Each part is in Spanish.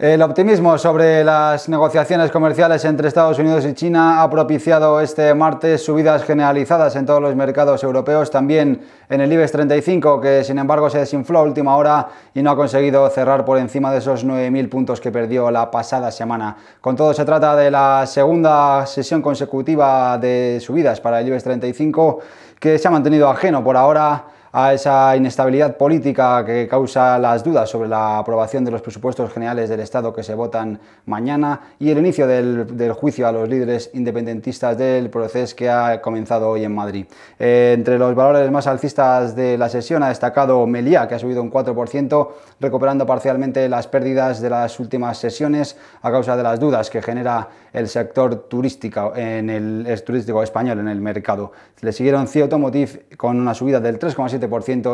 El optimismo sobre las negociaciones comerciales entre Estados Unidos y China ha propiciado este martes subidas generalizadas en todos los mercados europeos, también en el IBEX 35, que sin embargo se desinfló a última hora y no ha conseguido cerrar por encima de esos 9.000 puntos que perdió la pasada semana. Con todo, se trata de la segunda sesión consecutiva de subidas para el IBEX 35, que se ha mantenido ajeno por ahora a esa inestabilidad política que causa las dudas sobre la aprobación de los presupuestos generales del Estado que se votan mañana y el inicio del, del juicio a los líderes independentistas del proceso que ha comenzado hoy en Madrid. Eh, entre los valores más alcistas de la sesión ha destacado Meliá, que ha subido un 4%, recuperando parcialmente las pérdidas de las últimas sesiones a causa de las dudas que genera el sector turístico, en el, turístico español en el mercado. Le siguieron Automotive con una subida del 3,7%,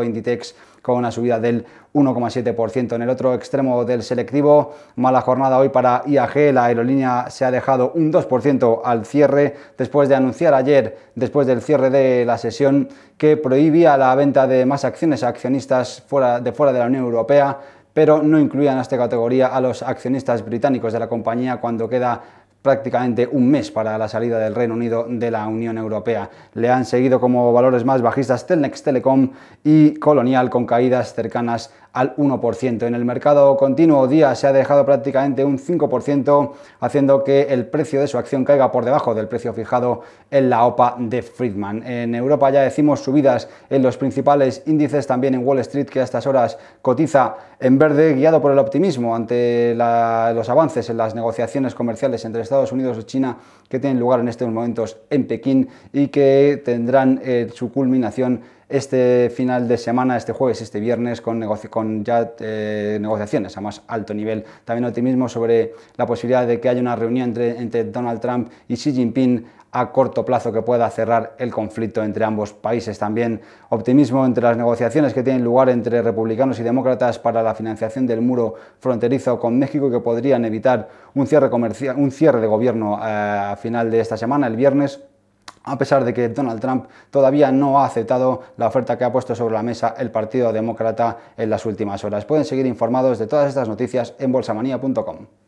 Inditex con una subida del 1,7%. En el otro extremo del selectivo, mala jornada hoy para IAG, la aerolínea se ha dejado un 2% al cierre después de anunciar ayer, después del cierre de la sesión, que prohibía la venta de más acciones a accionistas fuera, de fuera de la Unión Europea pero no incluía en esta categoría a los accionistas británicos de la compañía cuando queda prácticamente un mes para la salida del Reino Unido de la Unión Europea. Le han seguido como valores más bajistas Telnex Telecom y Colonial con caídas cercanas al 1%. En el mercado continuo día se ha dejado prácticamente un 5%, haciendo que el precio de su acción caiga por debajo del precio fijado en la OPA de Friedman. En Europa ya decimos subidas en los principales índices, también en Wall Street que a estas horas cotiza en verde, guiado por el optimismo ante los avances en las negociaciones comerciales entre Estados Estados Unidos o China que tienen lugar en estos momentos en Pekín y que tendrán eh, su culminación este final de semana, este jueves, este viernes, con, ya eh, negociaciones a más alto nivel. También optimismo sobre la posibilidad de que haya una reunión entre, Donald Trump y Xi Jinping a corto plazo que pueda cerrar el conflicto entre ambos países. También optimismo entre las negociaciones que tienen lugar entre republicanos y demócratas para la financiación del muro fronterizo con México que podrían evitar un cierre, de gobierno eh, a final de esta semana, el viernes a pesar de que Donald Trump todavía no ha aceptado la oferta que ha puesto sobre la mesa el Partido Demócrata en las últimas horas. Pueden seguir informados de todas estas noticias en bolsamanía.com.